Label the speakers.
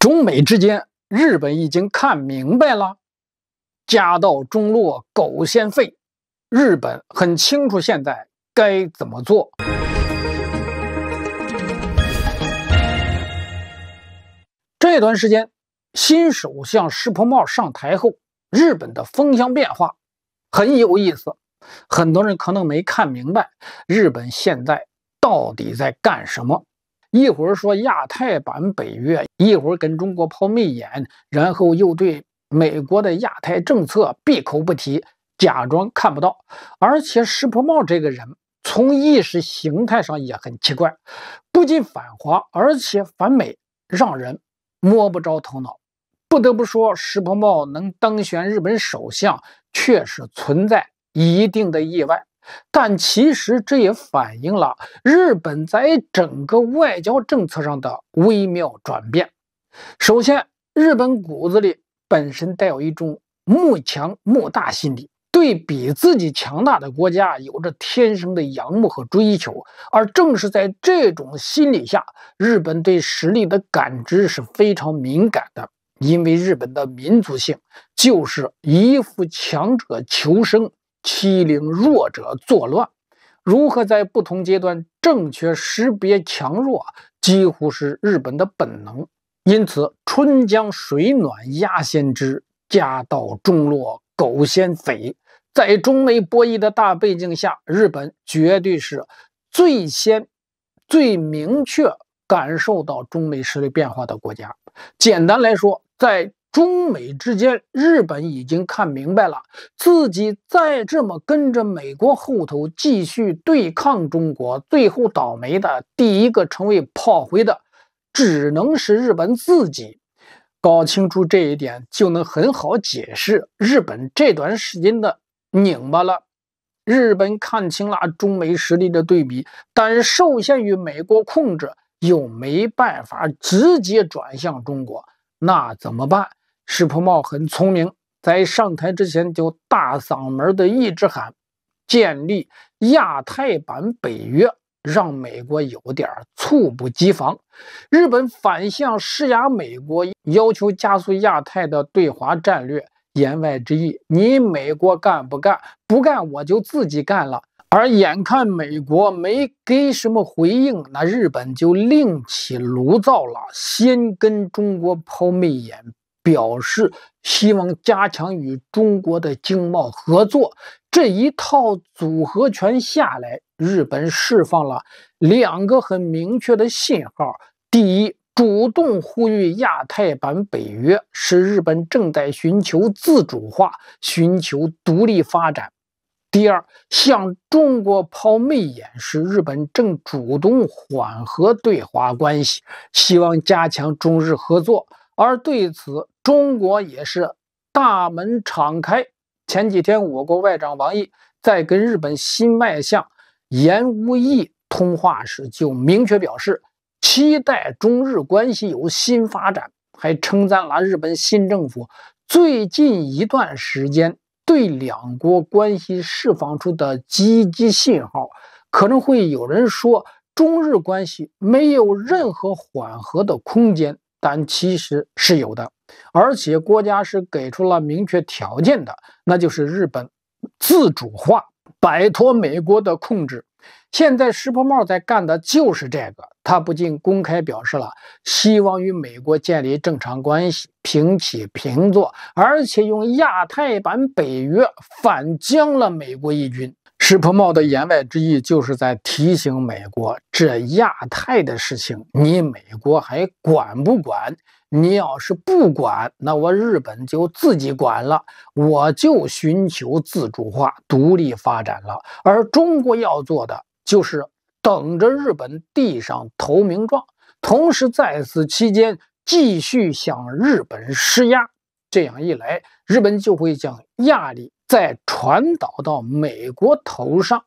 Speaker 1: 中美之间，日本已经看明白了。家道中落，狗先废。日本很清楚现在该怎么做。这段时间，新首相石破茂上台后，日本的风向变化很有意思。很多人可能没看明白，日本现在到底在干什么？一会儿说亚太版北约，一会儿跟中国抛媚眼，然后又对美国的亚太政策闭口不提，假装看不到。而且石破茂这个人从意识形态上也很奇怪，不仅反华，而且反美，让人摸不着头脑。不得不说，石破茂能当选日本首相，确实存在一定的意外。但其实这也反映了日本在整个外交政策上的微妙转变。首先，日本骨子里本身带有一种慕强慕大心理，对比自己强大的国家有着天生的仰慕和追求。而正是在这种心理下，日本对实力的感知是非常敏感的，因为日本的民族性就是一副强者求生。欺凌弱者作乱，如何在不同阶段正确识别强弱，几乎是日本的本能。因此，春江水暖鸭先知，家道中落狗先肥。在中美博弈的大背景下，日本绝对是最先、最明确感受到中美实力变化的国家。简单来说，在中美之间，日本已经看明白了，自己再这么跟着美国后头继续对抗中国，最后倒霉的、第一个成为炮灰的，只能是日本自己。搞清楚这一点，就能很好解释日本这段时间的拧巴了。日本看清了中美实力的对比，但受限于美国控制，又没办法直接转向中国，那怎么办？石破茂很聪明，在上台之前就大嗓门的一直喊建立亚太版北约，让美国有点猝不及防。日本反向施压美国，要求加速亚太的对华战略，言外之意，你美国干不干？不干我就自己干了。而眼看美国没给什么回应，那日本就另起炉灶了，先跟中国抛媚眼。表示希望加强与中国的经贸合作，这一套组合拳下来，日本释放了两个很明确的信号：第一，主动呼吁亚太版北约，使日本正在寻求自主化、寻求独立发展；第二，向中国抛媚眼，使日本正主动缓和对华关系，希望加强中日合作。而对此，中国也是大门敞开。前几天，我国外长王毅在跟日本新外相岩无义通话时，就明确表示，期待中日关系有新发展，还称赞了日本新政府最近一段时间对两国关系释放出的积极信号。可能会有人说，中日关系没有任何缓和的空间。但其实是有的，而且国家是给出了明确条件的，那就是日本自主化，摆脱美国的控制。现在石破茂在干的就是这个，他不仅公开表示了希望与美国建立正常关系，平起平坐，而且用亚太版北约反将了美国一军。石破茂的言外之意，就是在提醒美国：这亚太的事情，你美国还管不管？你要是不管，那我日本就自己管了，我就寻求自主化、独立发展了。而中国要做的，就是等着日本递上投名状，同时在此期间继续向日本施压。这样一来，日本就会将压力再传导到美国头上。